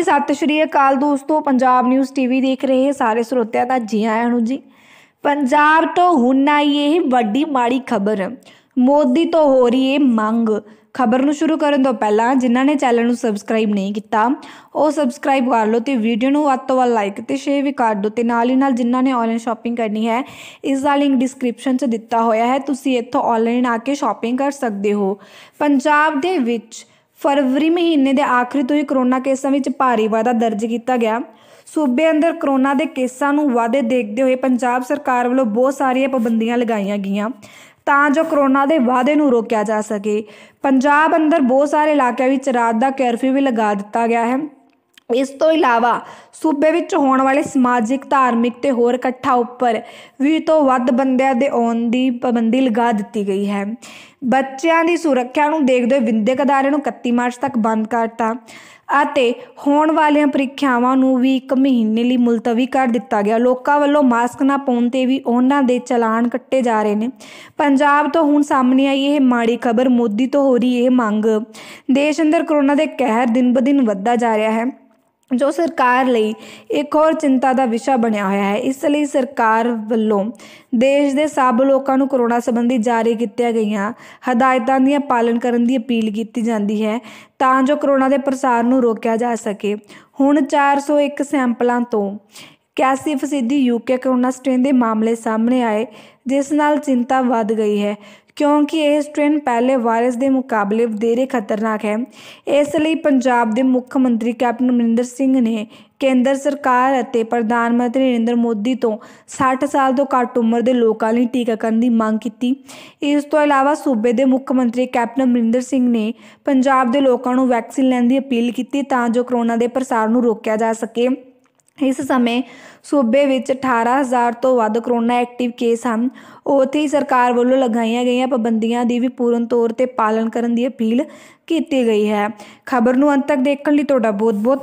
ਜੀ ਸਤਿ ਸ਼੍ਰੀ ਅਕਾਲ ਦੋਸਤੋ ਪੰਜਾਬ ਨਿਊਜ਼ ਟੀਵੀ ਦੇਖ ਰਹੇ ਸਾਰੇ ਸਰੋਤਿਆਂ ਦਾ ਜੀ ਆਇਆਂ ਨੂੰ ਜੀ ਪੰਜਾਬ ਤੋਂ ਹੁਣ ਆਈ ਇਹ ਵੱਡੀ ਮਾੜੀ ਖਬਰ ਮੋਦੀ ਤੋਂ ਹੋ ਰਹੀ ਹੈ ਮੰਗ ਖਬਰ ਨੂੰ ਸ਼ੁਰੂ ਕਰਨ ਤੋਂ ਪਹਿਲਾਂ ਜਿਨ੍ਹਾਂ ਨੇ ਚੈਨਲ ਨੂੰ ਸਬਸਕ੍ਰਾਈਬ ਨਹੀਂ ਕੀਤਾ ਉਹ ਸਬਸਕ੍ਰਾਈਬ ਕਰ ਲਓ ਤੇ ਵੀਡੀਓ ਨੂੰ ਵੱਧ ਤੋਂ ਵੱਧ ਲਾਈਕ ਤੇ ਸ਼ੇਅਰ ਵੀ ਕਰ ਦਿਓ ਤੇ ਨਾਲ ਹੀ ਨਾਲ ਜਿਨ੍ਹਾਂ ਨੇ ਆਨਲਾਈਨ ਸ਼ਾਪਿੰਗ ਕਰਨੀ ਹੈ ਇਸ ਦਾ ਲਿੰਕ ਡਿਸਕ੍ਰਿਪਸ਼ਨ 'ਚ ਦਿੱਤਾ ਹੋਇਆ ਹੈ ਤੁਸੀਂ ਇੱਥੋਂ ਆਨਲਾਈਨ ਆ ਕੇ ਸ਼ਾਪਿੰਗ ਕਰ ਸਕਦੇ ਹੋ ਪੰਜਾਬ ਦੇ ਵਿੱਚ ਫਰਵਰੀ ਮਹੀਨੇ ਦੇ ਆਖਰੀ ਤੋਂ ਹੀ ਕਰੋਨਾ ਕੇਸਾਂ ਵਿੱਚ ਭਾਰੀ ਵਾਧਾ ਦਰਜ ਕੀਤਾ ਗਿਆ ਸੂਬੇ ਅੰਦਰ ਕਰੋਨਾ ਦੇ ਕੇਸਾਂ ਨੂੰ ਵਾਧੇ ਦੇਖਦੇ ਹੋਏ ਪੰਜਾਬ ਸਰਕਾਰ ਵੱਲੋਂ ਬਹੁਤ ਸਾਰੀਆਂ ਪਾਬੰਦੀਆਂ ਲਗਾਈਆਂ ਗਈਆਂ ਤਾਂ ਜੋ ਕਰੋਨਾ ਦੇ ਵਾਧੇ ਨੂੰ ਰੋਕਿਆ ਜਾ ਸਕੇ ਪੰਜਾਬ ਅੰਦਰ ਬਹੁਤ ਸਾਰੇ ਇਲਾਕਿਆਂ ਵਿੱਚ ਰਾਤ ਦਾ ਕਰਫਿਊ ਵੀ ਲਗਾ ਦਿੱਤਾ ਗਿਆ ਹੈ ਇਸ ਤੋਂ ਇਲਾਵਾ ਸੂਬੇ ਵਿੱਚ ਹੋਣ ਵਾਲੇ ਸਮਾਜਿਕ ਧਾਰਮਿਕ ਤੇ ਹੋਰ ਇਕੱਠਾ ਉੱਪਰ ਵੀ ਤੋਂ ਵੱਧ ਬੰਦਿਆਂ ਦੇ ਆਉਣ ਦੀ ਪਾਬੰਦੀ ਲਗਾ ਦਿੱਤੀ ਗਈ ਹੈ ਬੱਚਿਆਂ ਦੀ ਸੁਰੱਖਿਆ ਨੂੰ ਦੇਖਦੇ ਹੋਏ ਵਿਦਿਅਕ ਅਦਾਰੇ ਨੂੰ 31 ਮਾਰਚ ਤੱਕ ਬੰਦ ਕਰਤਾ ਅਤੇ ਹੋਣ ਵਾਲੀਆਂ ਪ੍ਰੀਖਿਆਵਾਂ ਨੂੰ ਵੀ 1 ਮਹੀਨੇ ਲਈ ਮੁਲਤਵੀ ਕਰ ਦਿੱਤਾ ਗਿਆ ਲੋਕਾਂ ਵੱਲੋਂ ਮਾਸਕ ਨਾ ਪਾਉਣ ਤੇ ਵੀ ਉਹਨਾਂ ਦੇ ਚਲਾਨ ਕੱਟੇ ਜਾ ਰਹੇ ਨੇ ਪੰਜਾਬ ਤੋਂ ਹੁਣ ਸਾਹਮਣੇ ਆਈ ਇਹ ਮਾੜੀ ਖਬਰ ਮੋਦੀ ਤੋਂ ਹੋ ਰਹੀ ਇਹ ਮੰਗ ਦੇਸ਼ ਅੰਦਰ ਕਰੋਨਾ ਦੇ ਕਹਿਰ ਦਿਨ-ਬਦਿਨ ਵੱਧਦਾ ਜਾ ਰਿਹਾ ਹੈ ਜੋ ਸਰਕਾਰ ਲਈ ਇੱਕ ਹੋਰ ਚਿੰਤਾ ਦਾ ਵਿਸ਼ਾ ਬਣਿਆ ਹੋਇਆ ਹੈ ਇਸ ਲਈ ਸਰਕਾਰ ਵੱਲੋਂ ਦੇਸ਼ ਦੇ ਸਭ ਲੋਕਾਂ ਨੂੰ ਕਰੋਨਾ ਸੰਬੰਧੀ ਜਾਰੀ ਕੀਤੀਆਂ ਗਈਆਂ ਹਦਾਇਤਾਂ ਦੀਆਂ ਪਾਲਣ ਕਰਨ ਦੀ ਅਪੀਲ ਕੀਤੀ ਜਾਂਦੀ ਹੈ ਤਾਂ ਜੋ ਕਰੋਨਾ ਦੇ ਪ੍ਰਸਾਰ ਨੂੰ ਰੋਕਿਆ ਜਾ ਸਕੇ ਹੁਣ 401 ਸੈਂਪਲਾਂ ਤੋਂ 81 ਫਸੀਦੀ ਯੂਕੇ ਕਰੋਨਾ ਸਟ੍ਰੇਨ ਦੇ ਮਾਮਲੇ ਸਾਹਮਣੇ ਆਏ ਜਿਸ ਨਾਲ ਚਿੰਤਾ ਵਧ ਗਈ ਹੈ ਕਿਉਂਕਿ ਇਹ ਸਟ੍ਰੇਨ ਪਹਿਲੇ ਵਾਇਰਸ ਦੇ ਮੁਕਾਬਲੇ ਵਧੇਰੇ ਖਤਰਨਾਕ ਹੈ ਇਸ ਲਈ ਪੰਜਾਬ ਦੇ ਮੁੱਖ ਮੰਤਰੀ ਕੈਪਟਨ ਅਮਰਿੰਦਰ ਸਿੰਘ ਨੇ ਕੇਂਦਰ ਸਰਕਾਰ ਅਤੇ ਪ੍ਰਧਾਨ ਮੰਤਰੀ ਨਰਿੰਦਰ ਮੋਦੀ ਤੋਂ 60 ਸਾਲ ਤੋਂ ਘੱਟ ਉਮਰ ਦੇ ਲੋਕਾਂ ਲਈ ਟੀਕਾਕਰਨ ਦੀ ਮੰਗ ਕੀਤੀ ਇਸ ਤੋਂ ਇਲਾਵਾ ਸੂਬੇ ਦੇ ਮੁੱਖ ਮੰਤਰੀ ਕੈਪਟਨ ਅਮਰਿੰਦਰ ਸਿੰਘ ਨੇ ਪੰਜਾਬ ਦੇ ਲੋਕਾਂ ਨੂੰ ਵੈਕਸੀਨ ਲੈਣ ਦੀ ਅਪੀਲ ਕੀਤੀ ਤਾਂ ਜੋ ਕਰੋਨਾ ਦੇ ਪ੍ਰਸਾਰ ਨੂੰ ਰੋਕਿਆ ਜਾ ਸਕੇ ਇਸ ਸਮੇਂ ਸੂਬੇ ਵਿੱਚ 18000 ਤੋਂ ਵੱਧ ਕਰੋਨਾ ਐਕਟਿਵ ਕੇਸ ਹਨ ਉਥੇ ਹੀ ਸਰਕਾਰ ਵੱਲੋਂ ਲਗਾਈਆਂ ਗਈਆਂ ਪਾਬੰਦੀਆਂ ਦੀ ਵੀ ਪੂਰਨ ਤੌਰ ਤੇ ਪਾਲਣ ਕਰਨ ਦੀ ਅਪੀਲ ਕੀਤੀ ਗਈ ਹੈ ਖਬਰ ਨੂੰ ਅੰਤ ਤੱਕ ਦੇਖਣ ਲਈ ਤੁਹਾਡਾ ਬਹੁਤ ਬਹੁਤ